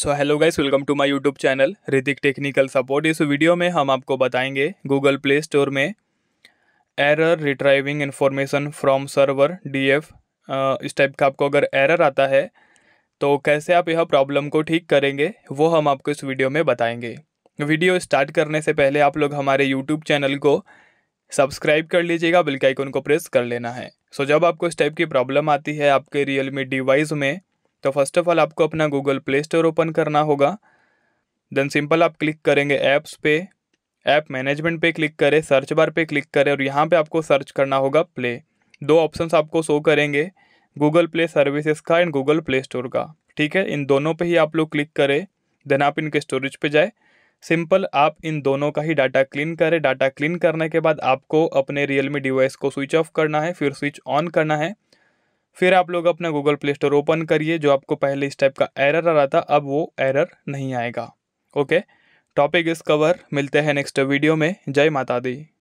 so hello guys welcome to my YouTube channel Hrithik technical support इस video में हम आपको बताएंगे गूगल प्ले स्टोर में error retrieving information from server D F type का आपको अगर एरर आता है तो कैसे आप यह प्रॉब्लम को ठीक करेंगे वो हम आपको इस वीडियो में बताएंगे वीडियो स्टार्ट करने से पहले आप लोग हमारे यूट्यूब चैनल को सब्सक्राइब कर लीजिएगा बिल्कुल आइकन को प्रेस कर लेना है सो so, जब आपको इस टाइप की प्रॉब्लम आती है आपके रियल डिवाइस में तो फर्स्ट ऑफ ऑल आपको अपना गूगल प्ले स्टोर ओपन करना होगा देन सिंपल आप क्लिक करेंगे ऐप्स पे ऐप मैनेजमेंट पे क्लिक करें सर्च बार पे क्लिक करें और यहाँ पे आपको सर्च करना होगा प्ले दो ऑप्शंस आपको शो करेंगे गूगल प्ले सर्विसेज का एंड गूगल प्ले स्टोर का ठीक है इन दोनों पे ही आप लोग क्लिक करें देन आप इनके स्टोरेज पे जाए सिंपल आप इन दोनों का ही डाटा क्लीन करें डाटा क्लीन करने के बाद आपको अपने रियलमी डिवाइस को स्विच ऑफ करना है फिर स्विच ऑन करना है फिर आप लोग अपना गूगल प्ले स्टोर ओपन करिए जो आपको पहले इस टाइप का एरर आ रहा था अब वो एरर नहीं आएगा ओके टॉपिक इस कवर मिलते हैं नेक्स्ट वीडियो में जय माता दी